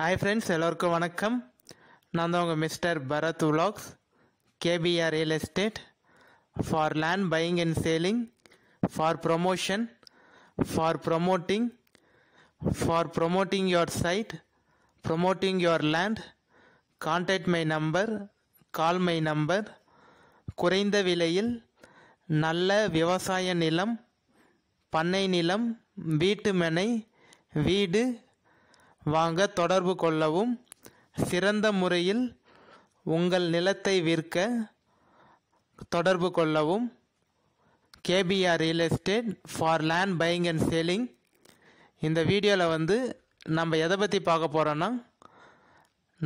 hi friends எல்லோருக்கும் வணக்கம் நான் தான் உங்கள் மிஸ்டர் பரத் உலாக்ஸ் KPR real estate for land buying and selling for promotion for promoting for promoting your site promoting your land contact my number call my number குறைந்த விலையில் நல்ல விவசாய நிலம் பண்ணை நிலம் வீட்டு வீடு வாங்க தொடர்பு கொள்ளவும் சிறந்த முறையில் உங்கள் நிலத்தை விற்க தொடர்பு கொள்ளவும் KPR real estate for land buying and selling இந்த வீடியோவில் வந்து நம்ம எதை பற்றி பார்க்க போகிறோன்னா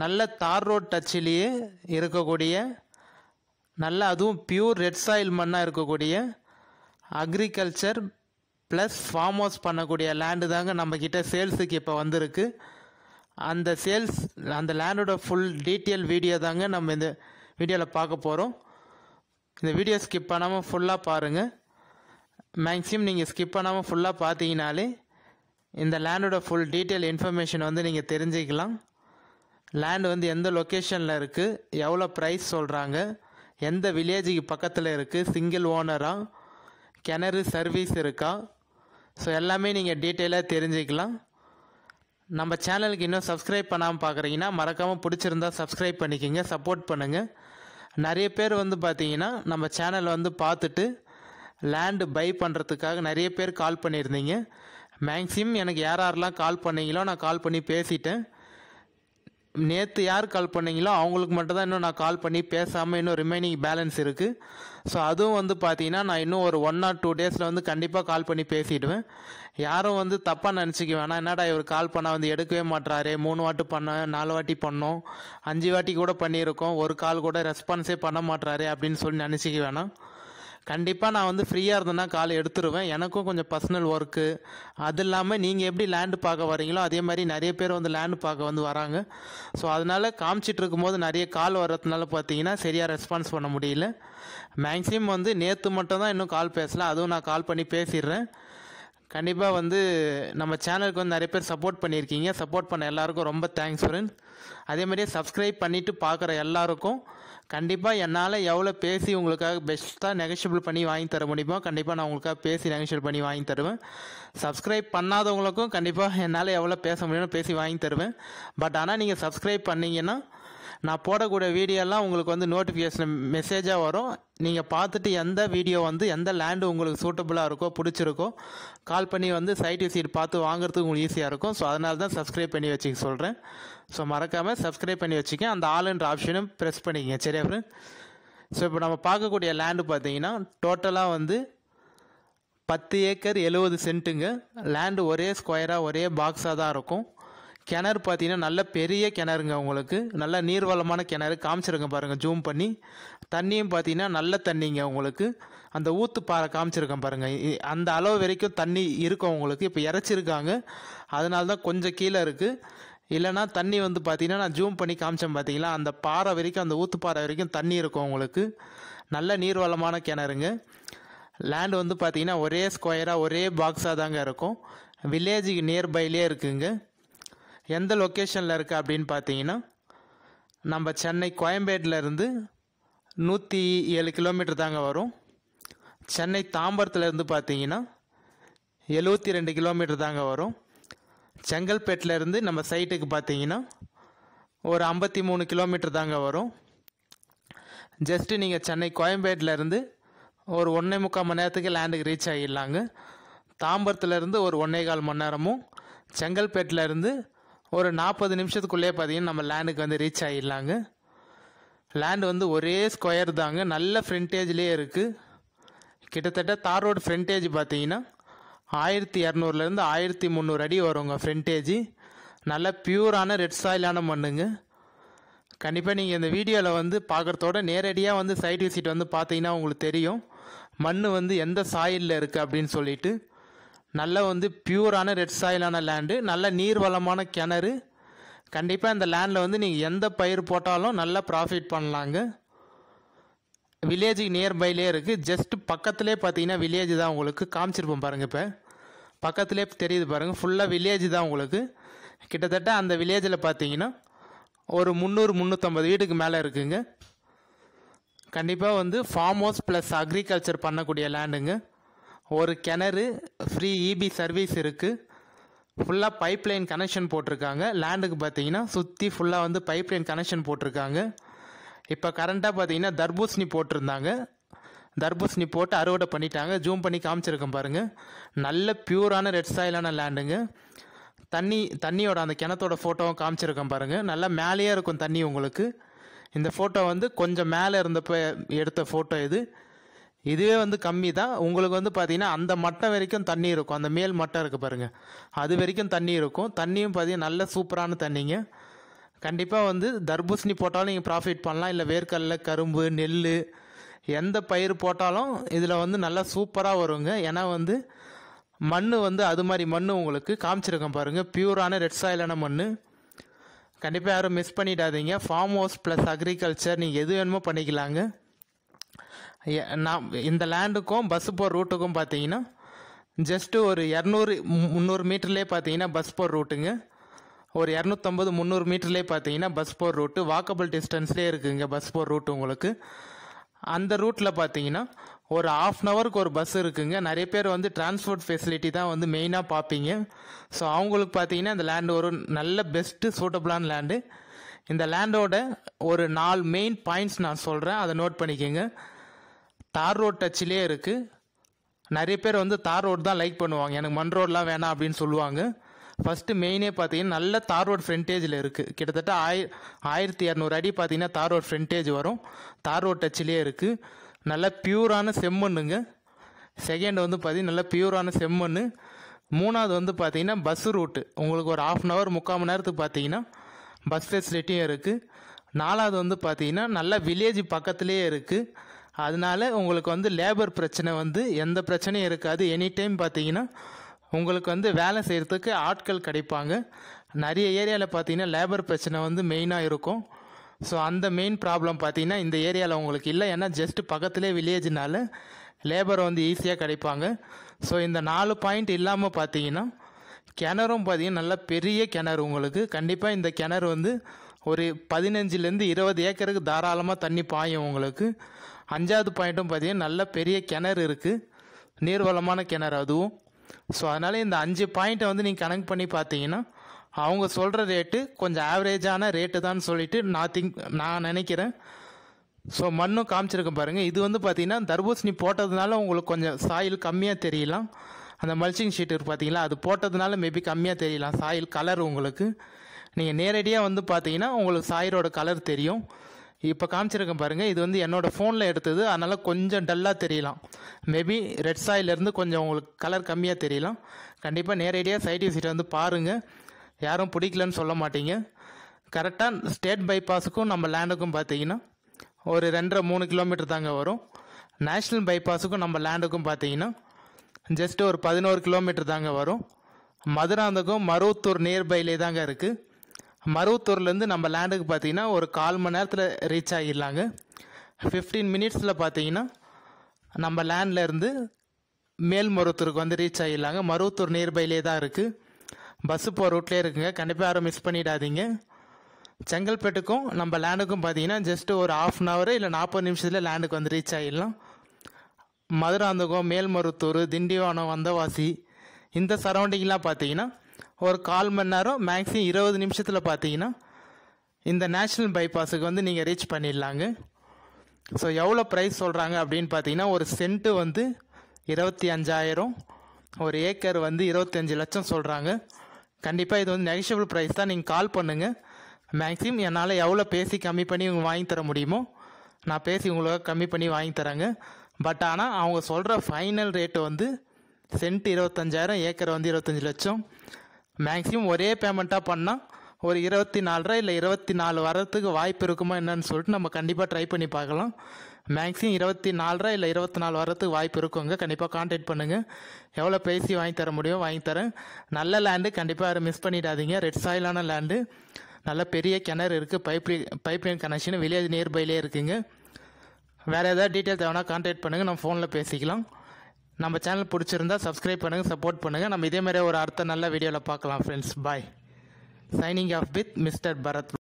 நல்ல தார் ரோட் டச்சிலேயே இருக்கக்கூடிய நல்ல அதுவும் பியூர் ரெட் சாயில் மண்ணாக இருக்கக்கூடிய அக்ரிகல்ச்சர் ப்ளஸ் ஃபார்ம் ஹவுஸ் பண்ணக்கூடிய லேண்டு தாங்க நம்மக்கிட்ட சேல்ஸுக்கு இப்போ வந்திருக்கு அந்த சேல்ஸ் அந்த லேண்டோட ஃபுல் டீட்டெயில் வீடியோ தாங்க நம்ம இந்த வீடியோவில் பார்க்க போகிறோம் இந்த வீடியோ ஸ்கிப் பண்ணாமல் ஃபுல்லாக பாருங்கள் மேக்ஸிமம் நீங்கள் ஸ்கிப் பண்ணாமல் ஃபுல்லாக பார்த்தீங்கனாலே இந்த லேண்டோட ஃபுல் டீட்டெயில் இன்ஃபர்மேஷன் வந்து நீங்கள் தெரிஞ்சுக்கலாம் லேண்டு வந்து எந்த லொக்கேஷனில் இருக்குது எவ்வளோ ப்ரைஸ் சொல்கிறாங்க எந்த வில்லேஜுக்கு பக்கத்தில் இருக்குது சிங்கிள் ஓனராக கிணறு சர்வீஸ் இருக்கா ஸோ எல்லாமே நீங்கள் டீட்டெயிலாக தெரிஞ்சுக்கலாம் நம்ம சேனலுக்கு இன்னும் சப்ஸ்கிரைப் பண்ணாமல் பார்க்குறீங்கன்னா மறக்காமல் பிடிச்சிருந்தா சப்ஸ்கிரைப் பண்ணிக்கோங்க சப்போர்ட் பண்ணுங்கள் நிறைய பேர் வந்து பார்த்தீங்கன்னா நம்ம சேனல் வந்து பார்த்துட்டு லேண்டு பை பண்ணுறதுக்காக நிறைய பேர் கால் பண்ணியிருந்தீங்க மேக்ஸிமம் எனக்கு யார் யாரெல்லாம் கால் பண்ணீங்களோ நான் கால் பண்ணி பேசிட்டேன் நேற்று யார் கால் பண்ணீங்களோ அவங்களுக்கு மட்டும்தான் இன்னும் நான் கால் பண்ணி பேசாமல் இன்னும் ரிமைனிங் பேலன்ஸ் இருக்குது ஸோ அதுவும் வந்து பார்த்தீங்கன்னா நான் இன்னும் ஒரு ஒன் ஆர் டூ டேஸில் வந்து கண்டிப்பாக கால் பண்ணி பேசிடுவேன் யாரும் வந்து தப்பாக நினச்சிக்க வேணாம் என்னடா இவர் கால் பண்ணால் வந்து எடுக்கவே மாட்டாரு மூணு வாட்டி பண்ண நாலு வாட்டி பண்ணோம் அஞ்சு வாட்டி கூட பண்ணியிருக்கோம் ஒரு கால் கூட ரெஸ்பான்ஸே பண்ண மாட்டாரு அப்படின்னு சொல்லி நினச்சிக்க வேணாம் கண்டிப்பாக நான் வந்து ஃப்ரீயாக இருந்தேன்னா கால் எடுத்துருவேன் எனக்கும் கொஞ்சம் பர்சனல் ஒர்க்கு அது இல்லாமல் நீங்கள் எப்படி லேண்டு பார்க்க வரீங்களோ அதே மாதிரி நிறைய பேர் வந்து லேண்டு பார்க்க வந்து வராங்க ஸோ அதனால் காமிச்சிட்டு இருக்கும்போது நிறைய கால் வர்றதுனால பார்த்தீங்கன்னா சரியாக ரெஸ்பான்ஸ் பண்ண முடியல மேக்ஸிமம் வந்து நேற்று மட்டும் தான் இன்னும் கால் பேசலை அதுவும் நான் கால் பண்ணி பேசிடுறேன் கண்டிப்பாக வந்து நம்ம சேனலுக்கு வந்து நிறைய பேர் சப்போர்ட் பண்ணியிருக்கீங்க சப்போர்ட் பண்ண எல்லாருக்கும் ரொம்ப தேங்க்ஸ் ஃப்ரெண்ட் மாதிரியே சப்ஸ்கிரைப் பண்ணிவிட்டு பார்க்குற எல்லாருக்கும் கண்டிப்பாக என்னால் எவ்வளோ பேசி உங்களுக்காக பெஸ்ட்டாக நெகஷியபிள் பண்ணி வாங்கி தர முடியுமோ கண்டிப்பாக நான் உங்களுக்காக பேசி நெகஷியபிள் பண்ணி வாங்கி தருவேன் சப்ஸ்கிரைப் பண்ணாதவங்களுக்கும் கண்டிப்பாக என்னால் எவ்வளோ பேச முடியும்னு பேசி வாங்கி தருவேன் பட் ஆனால் நீங்கள் சப்ஸ்கிரைப் பண்ணிங்கன்னா நான் போடக்கூடிய வீடியோலாம் உங்களுக்கு வந்து நோட்டிஃபிகேஷன் மெசேஜாக வரும் நீங்கள் பார்த்துட்டு எந்த வீடியோ வந்து எந்த லேண்டு உங்களுக்கு சூட்டபுளாக இருக்கோ பிடிச்சிருக்கோ கால் பண்ணி வந்து சைட் விசிட் பார்த்து வாங்குறதுக்கு உங்களுக்கு ஈஸியாக இருக்கும் ஸோ அதனால தான் சப்ஸ்கிரைப் பண்ணி வச்சுக்க சொல்கிறேன் ஸோ மறக்காமல் சப்ஸ்கிரைப் பண்ணி வச்சுக்க அந்த ஆளுன்ற ஆப்ஷனும் ப்ரெஸ் பண்ணிக்கங்க சரியா ஃப்ரெண்ட் ஸோ இப்போ நம்ம பார்க்கக்கூடிய லேண்டு பார்த்தீங்கன்னா டோட்டலாக வந்து பத்து ஏக்கர் எழுபது சென்ட்டுங்க லேண்டு ஒரே ஸ்கொயராக ஒரே பாக்ஸாக தான் இருக்கும் கிணறு பார்த்தீங்கன்னா நல்ல பெரிய கிணறுங்க உங்களுக்கு நல்ல நீர்வளமான கிணறு காமிச்சிருங்க பாருங்கள் ஜூம் பண்ணி தண்ணியும் பார்த்தீங்கன்னா நல்ல தண்ணிங்க உங்களுக்கு அந்த ஊற்று பாறை காமிச்சிருக்கேன் பாருங்கள் அந்த அளவு வரைக்கும் தண்ணி இருக்கும் உங்களுக்கு இப்போ இறச்சிருக்காங்க அதனால தான் கொஞ்சம் கீழே இருக்குது இல்லைனா தண்ணி வந்து பார்த்தீங்கன்னா நான் ஜூம் பண்ணி காமிச்சேன் பார்த்தீங்களா அந்த பாறை வரைக்கும் அந்த ஊற்று பாறை வரைக்கும் தண்ணி இருக்கும் உங்களுக்கு நல்ல நீர்வளமான கிணறுங்க லேண்ட் வந்து பார்த்தீங்கன்னா ஒரே ஸ்கொயராக ஒரே பாக்ஸாக தாங்க இருக்கும் வில்லேஜுக்கு நியர்பைலே இருக்குங்க எந்த லொக்கேஷனில் இருக்குது அப்படின்னு பார்த்தீங்கன்னா நம்ம சென்னை கோயம்பேட்டிலேருந்து நூற்றி ஏழு கிலோமீட்டர் தாங்க வரும் சென்னை தாம்பரத்துலேருந்து பார்த்தீங்கன்னா எழுபத்தி ரெண்டு கிலோமீட்டர் தாங்க வரும் செங்கல்பேட்டிலேருந்து நம்ம சைட்டுக்கு பார்த்தீங்கன்னா ஒரு ஐம்பத்தி மூணு கிலோமீட்டர் தாங்க வரும் ஜஸ்ட்டு நீங்கள் சென்னை கோயம்பேட்டிலேருந்து ஒரு ஒன்றே முக்கால் மணி நேரத்துக்கு லேண்டுக்கு ரீச் ஆகிடலாங்க தாம்பரத்துலேருந்து ஒரு ஒன்றே கால் மணி நேரமும் செங்கல்பேட்டிலேருந்து ஒரு நாற்பது நிமிஷத்துக்குள்ளேயே பார்த்தீங்கன்னா நம்ம லேண்டுக்கு வந்து ரீச் ஆகிடலாங்க லேண்டு வந்து ஒரே ஸ்கொயர் தாங்க நல்ல ஃப்ரண்டேஜ்லேயே இருக்குது கிட்டத்தட்ட தார் ரோடு ஃப்ரண்டேஜ் பார்த்தீங்கன்னா ஆயிரத்தி இரநூறுலேருந்து ஆயிரத்தி முந்நூறு அடி வருங்க ஃப்ரண்டேஜி நல்ல பியூரான ரெட் சாயிலான மண்ணுங்க கண்டிப்பாக நீங்கள் இந்த வீடியோவில் வந்து பார்க்குறதோட நேரடியாக வந்து சைட் விசிட் வந்து பார்த்தீங்கன்னா உங்களுக்கு தெரியும் மண் வந்து எந்த சாயிலில் இருக்குது அப்படின்னு சொல்லிட்டு நல்ல வந்து பியூரான ரெட் சாயிலான லேண்டு நல்ல நீர் வளமான கிணறு கண்டிப்பாக இந்த லேண்டில் வந்து நீங்கள் எந்த பயிர் போட்டாலும் நல்லா ப்ராஃபிட் பண்ணலாங்க வில்லேஜுக்கு நியர்பைலே இருக்குது ஜஸ்ட் பக்கத்துலேயே பார்த்தீங்கன்னா வில்லேஜ் தான் உங்களுக்கு காமிச்சிருப்போம் பாருங்கள் இப்போ பக்கத்துலேயே தெரியுது பாருங்கள் ஃபுல்லாக வில்லேஜ் தான் உங்களுக்கு கிட்டத்தட்ட அந்த வில்லேஜில் பார்த்தீங்கன்னா ஒரு முந்நூறு முந்நூற்றம்பது வீட்டுக்கு மேலே இருக்குங்க கண்டிப்பாக வந்து ஃபார்ம் ஹவுஸ் ப்ளஸ் அக்ரிகல்ச்சர் பண்ணக்கூடிய லேண்டுங்க ஒரு கிணறு ஃப்ரீ இபி சர்வீஸ் இருக்குது ஃபுல்லாக பைப் லைன் கனெக்ஷன் போட்டிருக்காங்க லேண்டுக்கு பார்த்தீங்கன்னா சுற்றி ஃபுல்லாக வந்து பைப் லைன் கனெக்ஷன் போட்டிருக்காங்க இப்போ கரண்ட்டாக பார்த்தீங்கன்னா தர்பூசணி போட்டிருந்தாங்க தர்பூசணி போட்டு அறுவடை பண்ணிட்டாங்க ஜூம் பண்ணி காமிச்சிருக்கேன் பாருங்கள் நல்ல பியூரான ரெட் சாயிலான லேண்டுங்க தண்ணி தண்ணியோட அந்த கிணத்தோட ஃபோட்டோவும் காமிச்சிருக்கேன் பாருங்கள் நல்லா மேலேயே இருக்கும் தண்ணி உங்களுக்கு இந்த ஃபோட்டோ வந்து கொஞ்சம் மேலே இருந்தப்போ எடுத்த ஃபோட்டோ இது இதுவே வந்து கம்மி தான் உங்களுக்கு வந்து பார்த்திங்கன்னா அந்த மட்டம் வரைக்கும் தண்ணி இருக்கும் அந்த மேல் மட்டம் இருக்குது பாருங்கள் அது வரைக்கும் தண்ணி இருக்கும் தண்ணியும் பார்த்திங்கன்னா நல்ல சூப்பரான தண்ணிங்க கண்டிப்பாக வந்து தர்பூசணி போட்டாலும் நீங்கள் ப்ராஃபிட் பண்ணலாம் இல்லை வேர்க்கடல கரும்பு நெல் எந்த பயிர் போட்டாலும் இதில் வந்து நல்லா சூப்பராக வருங்க ஏன்னா வந்து மண் வந்து அது மாதிரி மண் உங்களுக்கு காமிச்சிருக்கேன் பாருங்கள் பியூரான ரெட் சாயிலான மண் கண்டிப்பாக யாரும் மிஸ் பண்ணிடாதீங்க ஃபார்ம் ஹவுஸ் ப்ளஸ் அக்ரிகல்ச்சர் நீங்கள் எது வேணுமோ பண்ணிக்கலாங்க நான் இந்த லேண்டுக்கும் பஸ் போகிற ரூட்டுக்கும் பார்த்தீங்கன்னா ஜஸ்ட்டு ஒரு இரநூறு முந்நூறு மீட்டர்லேயே பார்த்தீங்கன்னா பஸ் போகிற ரூட்டுங்க ஒரு இரநூத்தம்பது முந்நூறு மீட்டர்லேயே பார்த்தீங்கன்னா பஸ் போகிற ரூட்டு வாக்கபிள் டிஸ்டன்ஸ்லேயே இருக்குங்க பஸ் போகிற ரூட்டு உங்களுக்கு அந்த ரூட்டில் பார்த்தீங்கன்னா ஒரு ஆஃப் அன் ஹவருக்கு ஒரு பஸ் இருக்குங்க நிறைய பேர் வந்து டிரான்ஸ்போர்ட் ஃபெசிலிட்டி தான் வந்து மெயினாக பார்ப்பீங்க ஸோ அவங்களுக்கு பார்த்தீங்கன்னா அந்த லேண்டு ஒரு நல்ல பெஸ்ட்டு சூட்டபுளான லேண்டு இந்த லேண்டோட ஒரு நாலு மெயின் பாயிண்ட்ஸ் நான் சொல்கிறேன் அதை நோட் பண்ணிக்கோங்க தார் ரோட் டச்சிலே இருக்குது நிறைய பேர் வந்து தார் ரோடு தான் லைக் பண்ணுவாங்க எனக்கு மண் ரோடெலாம் வேணாம் அப்படின்னு சொல்லுவாங்க ஃபஸ்ட்டு மெயினே பார்த்தீங்கன்னா நல்ல தார் ரோட் ஃப்ரண்டேஜில் இருக்குது கிட்டத்தட்ட ஆய ஆயிரத்தி இரநூறு அடி பார்த்தீங்கன்னா தார் ரோட் ஃப்ரண்டேஜ் வரும் தார் ரோட் டச்சிலே இருக்குது நல்ல பியூரான செம்மண்ணுங்க செகண்ட் வந்து பார்த்தீங்கன்னா நல்ல பியூரான செம்மண் மூணாவது வந்து பார்த்தீங்கன்னா பஸ் ரூட்டு உங்களுக்கு ஒரு ஆஃப் அன் ஹவர் முக்கால் மணி நேரத்துக்கு பார்த்தீங்கன்னா பஸ் ஃபெசிலிட்டியும் இருக்குது நாலாவது வந்து பார்த்திங்கன்னா நல்ல வில்லேஜ் பக்கத்துலேயே இருக்குது அதனால உங்களுக்கு வந்து லேபர் பிரச்சனை வந்து எந்த பிரச்சனையும் இருக்காது எனி டைம் பார்த்திங்கன்னா உங்களுக்கு வந்து வேலை செய்கிறதுக்கு ஆட்கள் கிடைப்பாங்க நிறைய ஏரியாவில் பார்த்தீங்கன்னா லேபர் பிரச்சனை வந்து மெயினாக இருக்கும் ஸோ அந்த மெயின் ப்ராப்ளம் பார்த்தீங்கன்னா இந்த ஏரியாவில் உங்களுக்கு இல்லை ஏன்னா ஜஸ்ட் பக்கத்துலேயே வில்லேஜ்னால லேபர் வந்து ஈஸியாக கிடைப்பாங்க ஸோ இந்த நாலு பாயிண்ட் இல்லாமல் பார்த்தீங்கன்னா கிணறும் பார்த்தீங்கன்னா நல்ல பெரிய கிணறு உங்களுக்கு கண்டிப்பாக இந்த கிணறு வந்து ஒரு பதினஞ்சுலேருந்து இருபது ஏக்கருக்கு தாராளமாக தண்ணி பாயும் உங்களுக்கு அஞ்சாவது பாயிண்ட்டும் பார்த்தீங்கன்னா நல்ல பெரிய கிணறு இருக்குது நீர்வளமான கிணறு அதுவும் ஸோ அதனால் இந்த அஞ்சு பாயிண்ட்டை வந்து நீங்கள் கணக்கு பண்ணி பார்த்தீங்கன்னா அவங்க சொல்கிற ரேட்டு கொஞ்சம் ஆவரேஜான ரேட்டு தான் சொல்லிவிட்டு நான் திங்க் நான் நினைக்கிறேன் ஸோ மண்ணும் காமிச்சிருக்கேன் பாருங்கள் இது வந்து பார்த்திங்கன்னா தர்பூசணி போட்டதுனால உங்களுக்கு கொஞ்சம் சாயில் கம்மியாக தெரியலாம் அந்த மல்ச்சிங் ஷீட் இருக்குது பார்த்தீங்களா அது போட்டதுனால மேபி கம்மியாக தெரியலாம் சாயில் கலர் உங்களுக்கு நீங்கள் நேரடியாக வந்து பார்த்தீங்கன்னா உங்களுக்கு சாயிலோட கலர் தெரியும் இப்போ காமிச்சிருக்கேன் பாருங்கள் இது வந்து என்னோடய ஃபோனில் எடுத்தது அதனால் கொஞ்சம் டல்லாக தெரியலாம் மேபி ரெட் சாயிலேருந்து கொஞ்சம் உங்களுக்கு கலர் கம்மியாக தெரியலாம் கண்டிப்பாக நேரடியாக சைட் சீட்டை வந்து பாருங்கள் யாரும் பிடிக்கலன்னு சொல்ல மாட்டீங்க கரெக்டாக ஸ்டேட் பைபாஸுக்கும் நம்ம லேண்டுக்கும் பார்த்தீங்கன்னா ஒரு ரெண்டரை மூணு கிலோமீட்டர் தாங்க வரும் நேஷ்னல் பைபாஸுக்கும் நம்ம லேண்டுக்கும் பார்த்தீங்கன்னா ஜஸ்ட் ஒரு பதினோரு கிலோமீட்டர் தாங்க வரும் மதுராந்தகம் மருவத்தூர் நியர்பைலே தாங்க இருக்குது மருவத்தூர்லேருந்து நம்ம லேண்டுக்கு பார்த்தீங்கன்னா ஒரு கால் மணி நேரத்தில் ரீச் ஆகிடலாங்க ஃபிஃப்டீன் மினிட்ஸில் பார்த்தீங்கன்னா நம்ம லேண்ட்லேருந்து மேல்மருவத்தூருக்கு வந்து ரீச் ஆகிடலாங்க மருவத்தூர் நியர்பைலே தான் இருக்குது பஸ்ஸு போகிற ரூட்லேயே இருக்குங்க கண்டிப்பாக யாரும் மிஸ் பண்ணிடாதீங்க செங்கல்பேட்டுக்கும் நம்ம லேண்டுக்கும் பார்த்தீங்கன்னா ஜஸ்ட்டு ஒரு ஆஃப் அன் ஹவர் இல்லை நாற்பது நிமிஷத்தில் லேண்டுக்கு வந்து ரீச் ஆகிடலாம் மதுராந்தகம் மேல்மருத்தூர் திண்டிவனம் வந்தவாசி இந்த சரௌண்டிங்லாம் பார்த்தீங்கன்னா ஒரு கால் மணி நேரம் மேக்ஸிமம் இருபது நிமிஷத்தில் பார்த்தீங்கன்னா இந்த நேஷ்னல் பைபாஸுக்கு வந்து நீங்கள் ரீச் பண்ணிடலாங்க ஸோ எவ்வளோ ப்ரைஸ் சொல்கிறாங்க அப்படின்னு பார்த்தீங்கன்னா ஒரு சென்ட்டு வந்து இருபத்தி அஞ்சாயிரம் ஒரு ஏக்கர் வந்து இருபத்தஞ்சி லட்சம் சொல்கிறாங்க கண்டிப்பாக இது வந்து நெகஷியபிள் ப்ரைஸ் தான் நீங்கள் கால் பண்ணுங்கள் மேக்ஸிமம் என்னால் எவ்வளோ பேசி கம்மி பண்ணி உங்களுக்கு வாங்கி தர முடியுமோ நான் பேசி உங்களுக்கு கம்மி பண்ணி வாங்கி தரேங்க பட் ஆனால் அவங்க சொல்கிற ஃபைனல் ரேட்டு வந்து சென்ட் இருபத்தஞ்சாயிரம் ஏக்கர் வந்து இருபத்தஞ்சி லட்சம் மேக்ஸிமம் ஒரே பேமெண்ட்டாக பண்ணால் ஒரு இருபத்தி நாலு இல்லை இருபத்தி நாலு வரத்துக்கு வாய்ப்பு இருக்குமா என்னன்னு சொல்லிட்டு நம்ம கண்டிப்பாக ட்ரை பண்ணி பார்க்கலாம் மேக்ஸிமம் இருபத்தி நாலு இல்லை இருபத்தி நாலு வரத்துக்கு வாய்ப்பு இருக்குங்க கண்டிப்பாக காண்டாக்ட் பண்ணுங்கள் எவ்வளோ பேசி வாங்கி தர முடியும் வாங்கி தரேன் நல்ல லேண்டு கண்டிப்பாக யாரும் மிஸ் பண்ணிடாதீங்க ரெட் சாயிலான லேண்டு நல்ல பெரிய கிணறு இருக்குது pipe pipeline connection village நியர்பைலே இருக்குங்க வேறு ஏதாவது டீட்டெயில் தேவைனா காண்டாக்ட் பண்ணுங்கள் நம்ம ஃபோனில் பேசிக்கலாம் நம்ம சேனல் பிடிச்சிருந்தா சப்ஸ்கிரைப் பண்ணுங்கள் சப்போர்ட் பண்ணுங்கள் நம்ம இதேமாதிரி ஒரு அடுத்த நல்ல வீடியோவில் பார்க்கலாம் friends bye signing off with mister Bharat